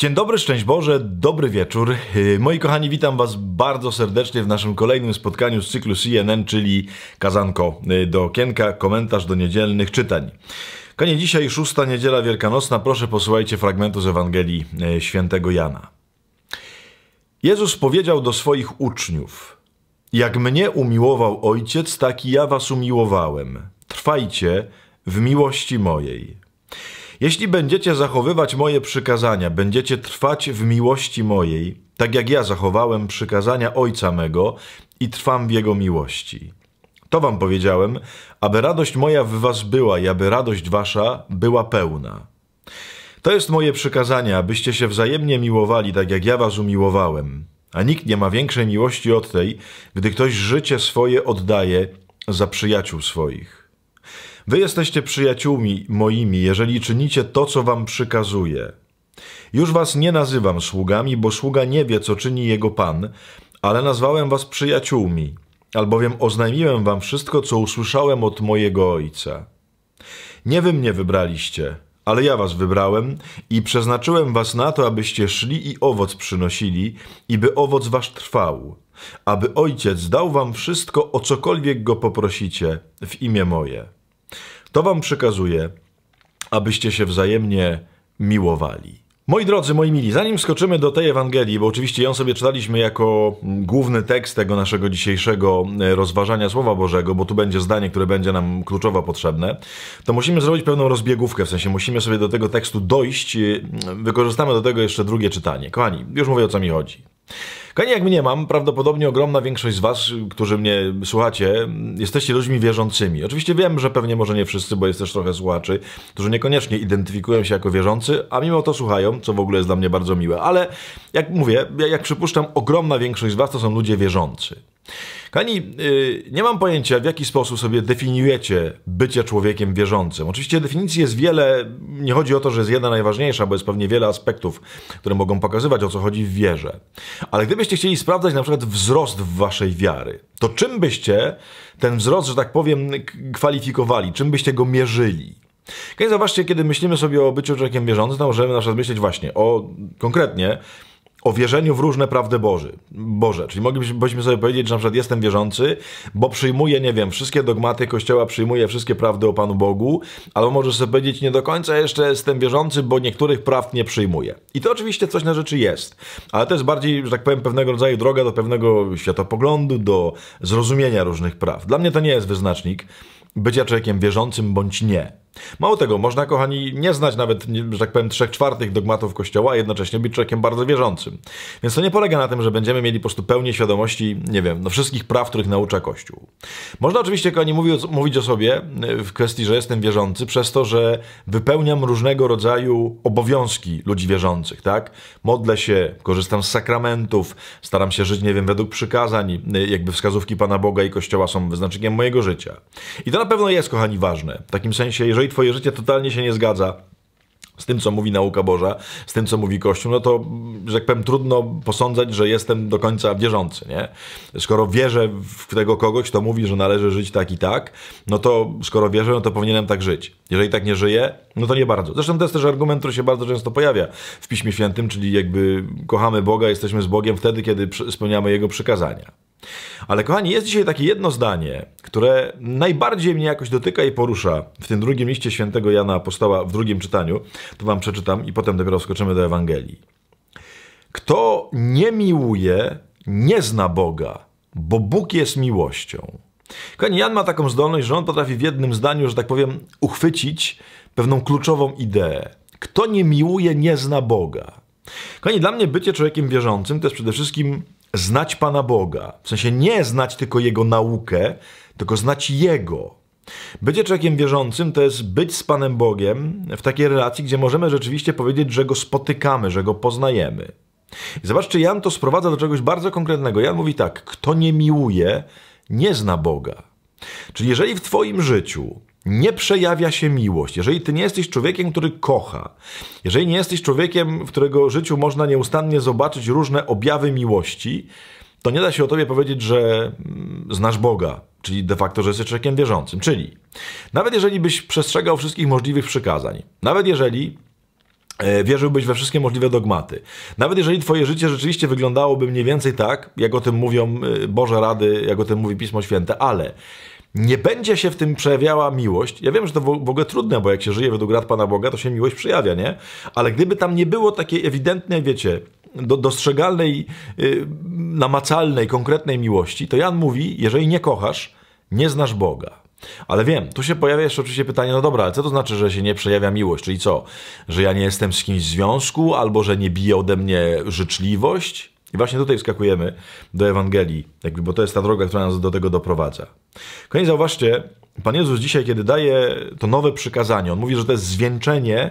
Dzień dobry, szczęść Boże, dobry wieczór. Y, moi kochani, witam Was bardzo serdecznie w naszym kolejnym spotkaniu z cyklu CNN, czyli Kazanko y, do okienka, komentarz do niedzielnych czytań. Kochani, dzisiaj szósta niedziela wielkanocna, proszę posłuchajcie fragmentu z Ewangelii y, świętego Jana. Jezus powiedział do swoich uczniów, jak mnie umiłował Ojciec, tak i ja was umiłowałem. Trwajcie w miłości mojej. Jeśli będziecie zachowywać moje przykazania, będziecie trwać w miłości mojej, tak jak ja zachowałem przykazania Ojca mego i trwam w Jego miłości. To wam powiedziałem, aby radość moja w was była i aby radość wasza była pełna. To jest moje przykazanie, abyście się wzajemnie miłowali, tak jak ja was umiłowałem. A nikt nie ma większej miłości od tej, gdy ktoś życie swoje oddaje za przyjaciół swoich. Wy jesteście przyjaciółmi moimi, jeżeli czynicie to, co wam przykazuję. Już was nie nazywam sługami, bo sługa nie wie, co czyni jego pan, ale nazwałem was przyjaciółmi, albowiem oznajmiłem wam wszystko, co usłyszałem od mojego ojca. Nie wy mnie wybraliście, ale ja was wybrałem i przeznaczyłem was na to, abyście szli i owoc przynosili, i by owoc wasz trwał, aby ojciec dał wam wszystko, o cokolwiek go poprosicie, w imię moje. To wam przekazuje, abyście się wzajemnie miłowali. Moi drodzy, moi mili, zanim skoczymy do tej Ewangelii, bo oczywiście ją sobie czytaliśmy jako główny tekst tego naszego dzisiejszego e, rozważania Słowa Bożego, bo tu będzie zdanie, które będzie nam kluczowo potrzebne, to musimy zrobić pewną rozbiegówkę, w sensie musimy sobie do tego tekstu dojść. Mm, wykorzystamy do tego jeszcze drugie czytanie. Kochani, już mówię o co mi chodzi. Kochani, jak mnie mam, prawdopodobnie ogromna większość z was, którzy mnie słuchacie, jesteście ludźmi wierzącymi. Oczywiście wiem, że pewnie może nie wszyscy, bo jest też trochę słuchaczy, którzy niekoniecznie identyfikują się jako wierzący, a mimo to słuchają, co w ogóle jest dla mnie bardzo miłe. Ale jak mówię, jak przypuszczam, ogromna większość z was to są ludzie wierzący. Kani, y, nie mam pojęcia, w jaki sposób sobie definiujecie bycie człowiekiem wierzącym. Oczywiście definicji jest wiele, nie chodzi o to, że jest jedna najważniejsza, bo jest pewnie wiele aspektów, które mogą pokazywać, o co chodzi w wierze. Ale gdybyście chcieli sprawdzać na przykład wzrost w waszej wiary, to czym byście ten wzrost, że tak powiem, kwalifikowali? Czym byście go mierzyli? Kani, zauważcie, kiedy myślimy sobie o byciu człowiekiem wierzącym, to możemy na przykład myśleć właśnie o konkretnie o wierzeniu w różne prawdy Boży, Boże. Czyli moglibyśmy sobie powiedzieć, że na przykład jestem wierzący, bo przyjmuję, nie wiem, wszystkie dogmaty Kościoła, przyjmuję wszystkie prawdy o Panu Bogu, albo możesz sobie powiedzieć, nie do końca jeszcze jestem wierzący, bo niektórych prawd nie przyjmuję. I to oczywiście coś na rzeczy jest, ale to jest bardziej, że tak powiem, pewnego rodzaju droga do pewnego światopoglądu, do zrozumienia różnych praw. Dla mnie to nie jest wyznacznik bycia człowiekiem wierzącym bądź nie. Mało tego, można, kochani, nie znać nawet, że tak powiem, trzech czwartych dogmatów Kościoła, a jednocześnie być człowiekiem bardzo wierzącym. Więc to nie polega na tym, że będziemy mieli po prostu pełnię świadomości, nie wiem, no, wszystkich praw, których naucza Kościół. Można oczywiście, kochani, mówić, mówić o sobie y, w kwestii, że jestem wierzący, przez to, że wypełniam różnego rodzaju obowiązki ludzi wierzących, tak? Modlę się, korzystam z sakramentów, staram się żyć, nie wiem, według przykazań, y, jakby wskazówki Pana Boga i Kościoła są wyznacznikiem mojego życia. I to na pewno jest, kochani, ważne. W takim sensie, jeżeli twoje życie totalnie się nie zgadza z tym, co mówi nauka Boża, z tym, co mówi Kościół, no to, że tak powiem, trudno posądzać, że jestem do końca wierzący, nie? Skoro wierzę w tego kogoś, kto mówi, że należy żyć tak i tak, no to skoro wierzę, no to powinienem tak żyć. Jeżeli tak nie żyję, no to nie bardzo. Zresztą to jest też argument, który się bardzo często pojawia w Piśmie Świętym, czyli jakby kochamy Boga, jesteśmy z Bogiem wtedy, kiedy spełniamy Jego przykazania. Ale kochani, jest dzisiaj takie jedno zdanie, które najbardziej mnie jakoś dotyka i porusza w tym drugim liście świętego Jana Apostoła w drugim czytaniu. To wam przeczytam i potem dopiero skoczymy do Ewangelii. Kto nie miłuje, nie zna Boga, bo Bóg jest miłością. Kochani, Jan ma taką zdolność, że on potrafi w jednym zdaniu, że tak powiem, uchwycić pewną kluczową ideę. Kto nie miłuje, nie zna Boga. Kochani, dla mnie bycie człowiekiem wierzącym to jest przede wszystkim znać Pana Boga. W sensie nie znać tylko Jego naukę, tylko znać Jego. Bycie człowiekiem wierzącym to jest być z Panem Bogiem w takiej relacji, gdzie możemy rzeczywiście powiedzieć, że Go spotykamy, że Go poznajemy. I zobaczcie, Jan to sprowadza do czegoś bardzo konkretnego. Jan mówi tak, kto nie miłuje, nie zna Boga. Czyli jeżeli w Twoim życiu nie przejawia się miłość. Jeżeli ty nie jesteś człowiekiem, który kocha, jeżeli nie jesteś człowiekiem, w którego życiu można nieustannie zobaczyć różne objawy miłości, to nie da się o tobie powiedzieć, że mm, znasz Boga, czyli de facto, że jesteś człowiekiem wierzącym. Czyli nawet jeżeli byś przestrzegał wszystkich możliwych przykazań, nawet jeżeli e, wierzyłbyś we wszystkie możliwe dogmaty. Nawet jeżeli twoje życie rzeczywiście wyglądałoby mniej więcej tak, jak o tym mówią y, Boże Rady, jak o tym mówi Pismo Święte, ale nie będzie się w tym przejawiała miłość. Ja wiem, że to w ogóle trudne, bo jak się żyje według rad Pana Boga, to się miłość przejawia, nie? Ale gdyby tam nie było takiej ewidentnej, wiecie, do, dostrzegalnej, yy, namacalnej, konkretnej miłości, to Jan mówi, jeżeli nie kochasz, nie znasz Boga. Ale wiem, tu się pojawia jeszcze oczywiście pytanie, no dobra, ale co to znaczy, że się nie przejawia miłość? Czyli co? Że ja nie jestem z kimś w związku, albo że nie bije ode mnie życzliwość? I właśnie tutaj wskakujemy do Ewangelii, jakby, bo to jest ta droga, która nas do tego doprowadza. Koniec zauważcie, Pan Jezus dzisiaj, kiedy daje to nowe przykazanie, on mówi, że to jest zwieńczenie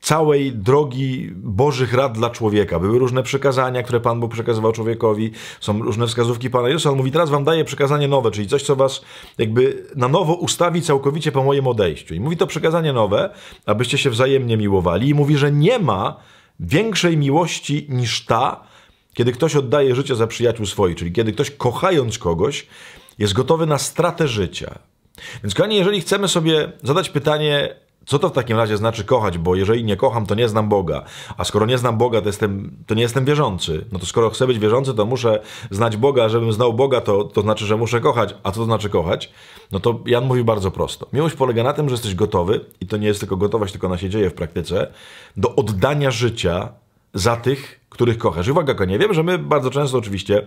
całej drogi Bożych rad dla człowieka. Były różne przykazania, które Pan Bóg przekazywał człowiekowi, są różne wskazówki Pana Jezusa. On mówi, teraz wam daje przykazanie nowe, czyli coś, co was jakby na nowo ustawi całkowicie po moim odejściu. I mówi to przykazanie nowe, abyście się wzajemnie miłowali. I mówi, że nie ma większej miłości niż ta, kiedy ktoś oddaje życie za przyjaciół swoich, czyli kiedy ktoś kochając kogoś, jest gotowy na stratę życia. Więc kochani, jeżeli chcemy sobie zadać pytanie, co to w takim razie znaczy kochać, bo jeżeli nie kocham, to nie znam Boga, a skoro nie znam Boga, to, jestem, to nie jestem wierzący. No to skoro chcę być wierzący, to muszę znać Boga, żebym znał Boga, to, to znaczy, że muszę kochać. A co to znaczy kochać? No to Jan mówi bardzo prosto. Miłość polega na tym, że jesteś gotowy, i to nie jest tylko gotowość, tylko ona się dzieje w praktyce, do oddania życia za tych, których kochasz. I uwaga, konie, wiem, że my bardzo często oczywiście,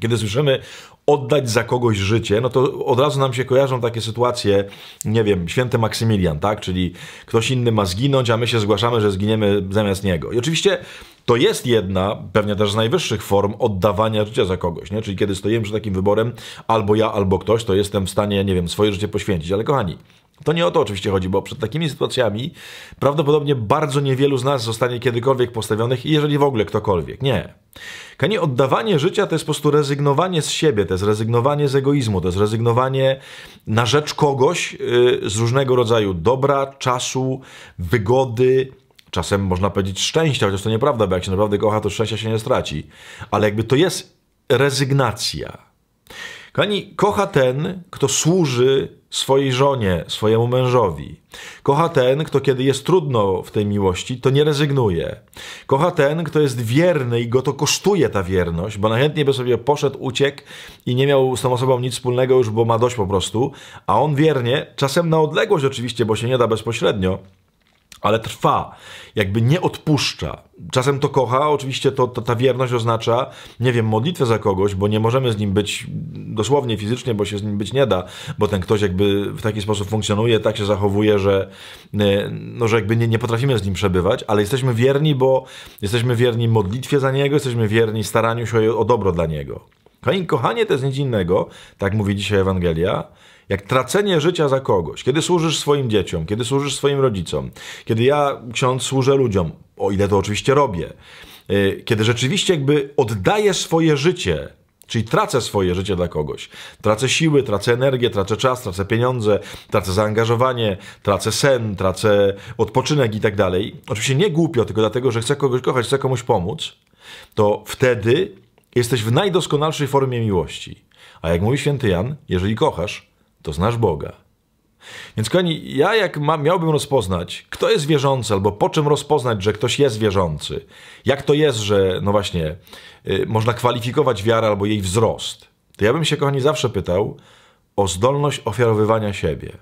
kiedy słyszymy oddać za kogoś życie, no to od razu nam się kojarzą takie sytuacje, nie wiem, święty Maksymilian, tak? Czyli ktoś inny ma zginąć, a my się zgłaszamy, że zginiemy zamiast niego. I oczywiście to jest jedna, pewnie też z najwyższych form oddawania życia za kogoś, nie? Czyli kiedy stoimy przed takim wyborem, albo ja, albo ktoś, to jestem w stanie, nie wiem, swoje życie poświęcić. Ale kochani, to nie o to oczywiście chodzi, bo przed takimi sytuacjami prawdopodobnie bardzo niewielu z nas zostanie kiedykolwiek postawionych, jeżeli w ogóle ktokolwiek. Nie. Kani, oddawanie życia to jest po prostu rezygnowanie z siebie, to jest rezygnowanie z egoizmu, to jest rezygnowanie na rzecz kogoś yy, z różnego rodzaju dobra, czasu, wygody, czasem można powiedzieć szczęścia, chociaż to nieprawda, bo jak się naprawdę kocha, to szczęścia się nie straci. Ale jakby to jest rezygnacja. Kani, kocha ten, kto służy swojej żonie, swojemu mężowi. Kocha ten, kto kiedy jest trudno w tej miłości, to nie rezygnuje. Kocha ten, kto jest wierny i go to kosztuje ta wierność, bo najchętniej by sobie poszedł, uciekł i nie miał z tą osobą nic wspólnego już, bo ma dość po prostu, a on wiernie, czasem na odległość oczywiście, bo się nie da bezpośrednio, ale trwa, jakby nie odpuszcza. Czasem to kocha, oczywiście to, to, ta wierność oznacza, nie wiem, modlitwę za kogoś, bo nie możemy z nim być dosłownie fizycznie, bo się z nim być nie da, bo ten ktoś jakby w taki sposób funkcjonuje, tak się zachowuje, że, y, no, że jakby nie, nie potrafimy z nim przebywać, ale jesteśmy wierni, bo jesteśmy wierni modlitwie za niego, jesteśmy wierni staraniu się o, o dobro dla niego. Kochanie, kochanie to jest nic innego, tak mówi dzisiaj Ewangelia, jak tracenie życia za kogoś, kiedy służysz swoim dzieciom, kiedy służysz swoim rodzicom, kiedy ja, ksiądz, służę ludziom, o ile to oczywiście robię, y, kiedy rzeczywiście jakby oddaję swoje życie, czyli tracę swoje życie dla kogoś, tracę siły, tracę energię, tracę czas, tracę pieniądze, tracę zaangażowanie, tracę sen, tracę odpoczynek i tak dalej. Oczywiście nie głupio, tylko dlatego, że chcę kogoś kochać, chcę komuś pomóc, to wtedy jesteś w najdoskonalszej formie miłości. A jak mówi święty Jan, jeżeli kochasz, to znasz Boga. Więc kochani, ja jak ma, miałbym rozpoznać, kto jest wierzący, albo po czym rozpoznać, że ktoś jest wierzący, jak to jest, że no właśnie y, można kwalifikować wiarę albo jej wzrost, to ja bym się, kochani, zawsze pytał o zdolność ofiarowywania siebie.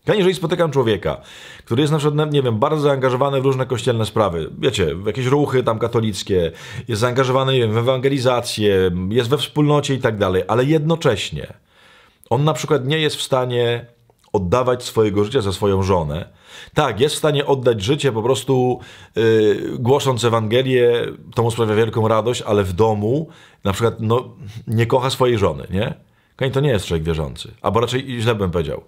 Kochani, jeżeli spotykam człowieka, który jest na przykład, nie wiem, bardzo zaangażowany w różne kościelne sprawy, wiecie, w jakieś ruchy tam katolickie, jest zaangażowany, nie wiem, w ewangelizację, jest we wspólnocie i tak dalej, ale jednocześnie on na przykład nie jest w stanie oddawać swojego życia za swoją żonę. Tak, jest w stanie oddać życie po prostu yy, głosząc Ewangelię, to mu sprawia wielką radość, ale w domu na przykład no, nie kocha swojej żony, nie? Kochani, to nie jest człowiek wierzący. Albo raczej źle bym powiedział.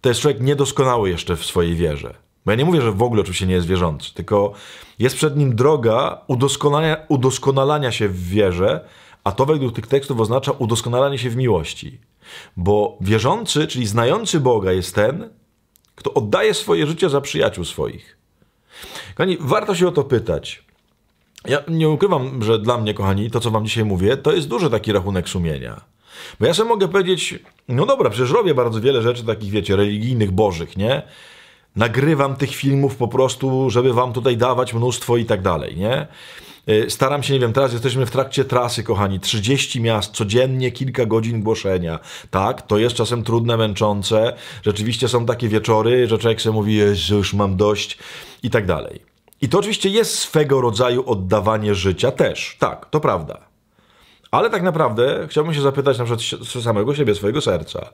To jest człowiek niedoskonały jeszcze w swojej wierze. Bo ja nie mówię, że w ogóle oczywiście nie jest wierzący, tylko jest przed nim droga udoskonalania, udoskonalania się w wierze, a to według tych tekstów oznacza udoskonalanie się w miłości. Bo wierzący, czyli znający Boga, jest ten, kto oddaje swoje życie za przyjaciół swoich. Kochani, warto się o to pytać. Ja nie ukrywam, że dla mnie, kochani, to co wam dzisiaj mówię, to jest duży taki rachunek sumienia. Bo ja sobie mogę powiedzieć, no dobra, przecież robię bardzo wiele rzeczy takich, wiecie, religijnych, bożych, nie? Nagrywam tych filmów po prostu, żeby wam tutaj dawać mnóstwo i tak dalej, nie? E, staram się, nie wiem, teraz jesteśmy w trakcie trasy, kochani. 30 miast, codziennie kilka godzin głoszenia. Tak, to jest czasem trudne, męczące. Rzeczywiście są takie wieczory, że człowiek sobie mówi, że już mam dość i tak dalej. I to oczywiście jest swego rodzaju oddawanie życia też. Tak, to prawda. Ale tak naprawdę chciałbym się zapytać na przykład samego siebie, swojego serca.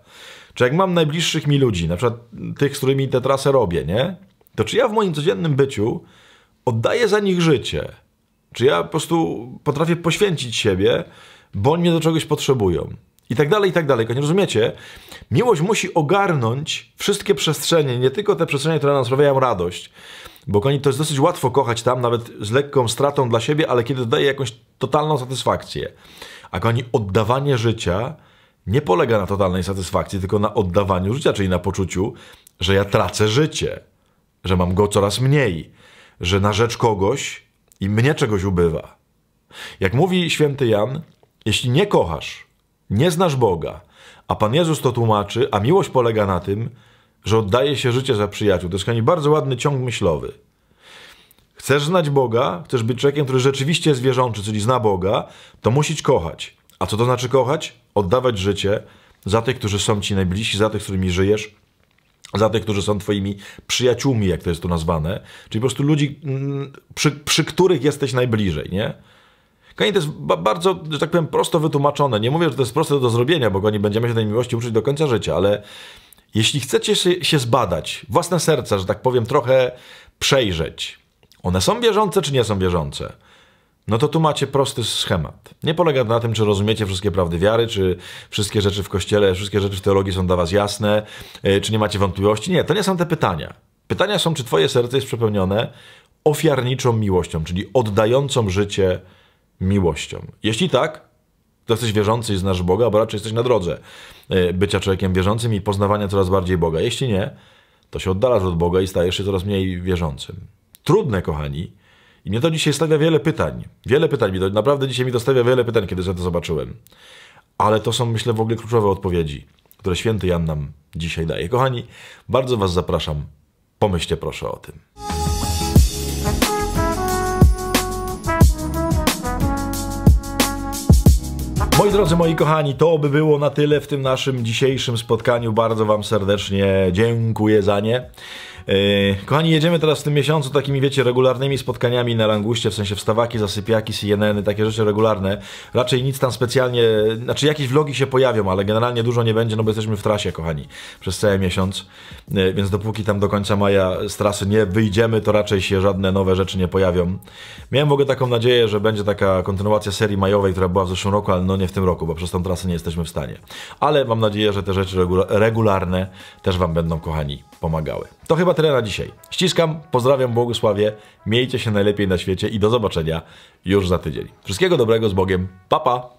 Czy jak mam najbliższych mi ludzi, na przykład tych, z którymi tę trasę robię, nie? To czy ja w moim codziennym byciu oddaję za nich życie? Czy ja po prostu potrafię poświęcić siebie, bo oni mnie do czegoś potrzebują. I tak dalej, i tak dalej. Nie rozumiecie? Miłość musi ogarnąć wszystkie przestrzenie, nie tylko te przestrzenie, które nam sprawiają radość. Bo kochani, to jest dosyć łatwo kochać tam, nawet z lekką stratą dla siebie, ale kiedy daje jakąś totalną satysfakcję. A kochani, oddawanie życia nie polega na totalnej satysfakcji, tylko na oddawaniu życia, czyli na poczuciu, że ja tracę życie, że mam go coraz mniej, że na rzecz kogoś i mnie czegoś ubywa. Jak mówi święty Jan, jeśli nie kochasz, nie znasz Boga, a Pan Jezus to tłumaczy, a miłość polega na tym, że oddaje się życie za przyjaciół. To jest chyba bardzo ładny ciąg myślowy. Chcesz znać Boga, chcesz być człowiekiem, który rzeczywiście jest wierzący, czyli zna Boga, to musisz kochać. A co to znaczy kochać? Oddawać życie za tych, którzy są ci najbliżsi, za tych, z którymi żyjesz, za tych, którzy są twoimi przyjaciółmi, jak to jest tu nazwane, czyli po prostu ludzi, mm, przy, przy których jesteś najbliżej, nie? Kochani, to jest bardzo, że tak powiem, prosto wytłumaczone. Nie mówię, że to jest proste do zrobienia, bo nie będziemy się tej miłości uczyć do końca życia, ale jeśli chcecie się, się zbadać, własne serca, że tak powiem, trochę przejrzeć, one są bieżące czy nie są bieżące? No to tu macie prosty schemat. Nie polega na tym, czy rozumiecie wszystkie prawdy wiary, czy wszystkie rzeczy w kościele, wszystkie rzeczy w teologii są dla was jasne, e, czy nie macie wątpliwości. Nie, to nie są te pytania. Pytania są, czy twoje serce jest przepełnione ofiarniczą miłością, czyli oddającą życie miłością. Jeśli tak, to jesteś wierzący i znasz Boga, albo raczej jesteś na drodze e, bycia człowiekiem wierzącym i poznawania coraz bardziej Boga. Jeśli nie, to się oddalasz od Boga i stajesz się coraz mniej wierzącym. Trudne, kochani, i mnie to dzisiaj stawia wiele pytań. Wiele pytań mi to, naprawdę dzisiaj mi to stawia wiele pytań, kiedy to zobaczyłem. Ale to są, myślę, w ogóle kluczowe odpowiedzi, które święty Jan nam dzisiaj daje. Kochani, bardzo Was zapraszam. Pomyślcie proszę o tym. Moi drodzy, moi kochani, to by było na tyle w tym naszym dzisiejszym spotkaniu. Bardzo Wam serdecznie dziękuję za nie. E, kochani, jedziemy teraz w tym miesiącu takimi, wiecie, regularnymi spotkaniami na Languście, w sensie wstawaki, zasypiaki, CNN, takie rzeczy regularne. Raczej nic tam specjalnie, znaczy jakieś vlogi się pojawią, ale generalnie dużo nie będzie, no bo jesteśmy w trasie, kochani, przez cały miesiąc. E, więc dopóki tam do końca maja z trasy nie wyjdziemy, to raczej się żadne nowe rzeczy nie pojawią. Miałem w ogóle taką nadzieję, że będzie taka kontynuacja serii majowej, która była w zeszłym roku, ale no nie w tym roku, bo przez tą trasę nie jesteśmy w stanie. Ale mam nadzieję, że te rzeczy regularne też Wam będą, kochani, pomagały. To chyba tyle na dzisiaj. Ściskam, pozdrawiam, błogosławie, miejcie się najlepiej na świecie i do zobaczenia już za tydzień. Wszystkiego dobrego z Bogiem, papa! Pa.